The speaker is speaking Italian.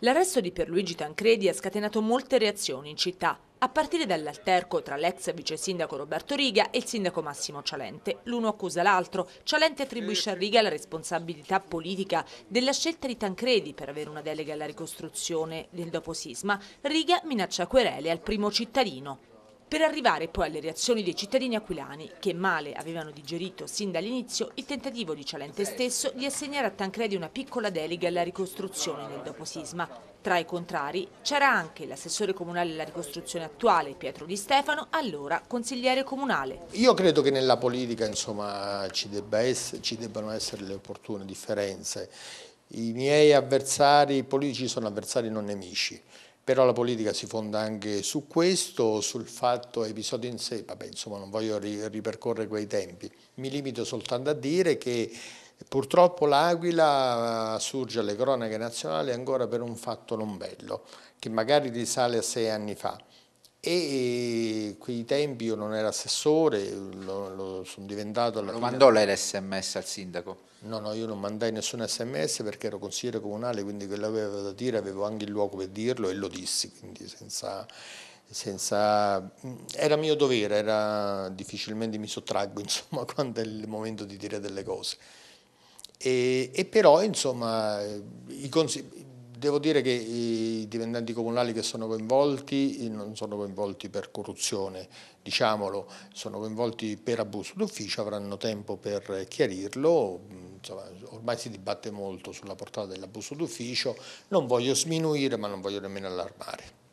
L'arresto di Pierluigi Tancredi ha scatenato molte reazioni in città, a partire dall'alterco tra l'ex vice sindaco Roberto Riga e il sindaco Massimo Cialente. L'uno accusa l'altro. Cialente attribuisce a Riga la responsabilità politica della scelta di Tancredi per avere una delega alla ricostruzione del doposisma. Riga minaccia querele al primo cittadino per arrivare poi alle reazioni dei cittadini aquilani che male avevano digerito sin dall'inizio il tentativo di Cialente stesso di assegnare a Tancredi una piccola delega alla ricostruzione del doposisma. Tra i contrari c'era anche l'assessore comunale alla ricostruzione attuale Pietro Di Stefano, allora consigliere comunale. Io credo che nella politica insomma, ci, debba essere, ci debbano essere le opportune differenze. I miei avversari politici sono avversari non nemici però la politica si fonda anche su questo, sul fatto episodio in sé, vabbè insomma non voglio ri ripercorrere quei tempi, mi limito soltanto a dire che Purtroppo l'Aquila eh, surge alle cronache nazionali ancora per un fatto non bello, che magari risale a sei anni fa. E quei tempi io non ero assessore, lo, lo sono diventato... Lo mandò lei l'SMS al sindaco? No, no, io non mandai nessun sms perché ero consigliere comunale, quindi quello che avevo da dire avevo anche il luogo per dirlo e lo dissi, quindi senza... senza era mio dovere, era, difficilmente mi sottraggo insomma, quando è il momento di dire delle cose. E, e però insomma i consigli Devo dire che i dipendenti comunali che sono coinvolti eh, non sono coinvolti per corruzione, diciamolo, sono coinvolti per abuso d'ufficio, avranno tempo per chiarirlo, mm, Insomma, ormai si dibatte molto sulla portata dell'abuso d'ufficio, non voglio sminuire ma non voglio nemmeno allarmare.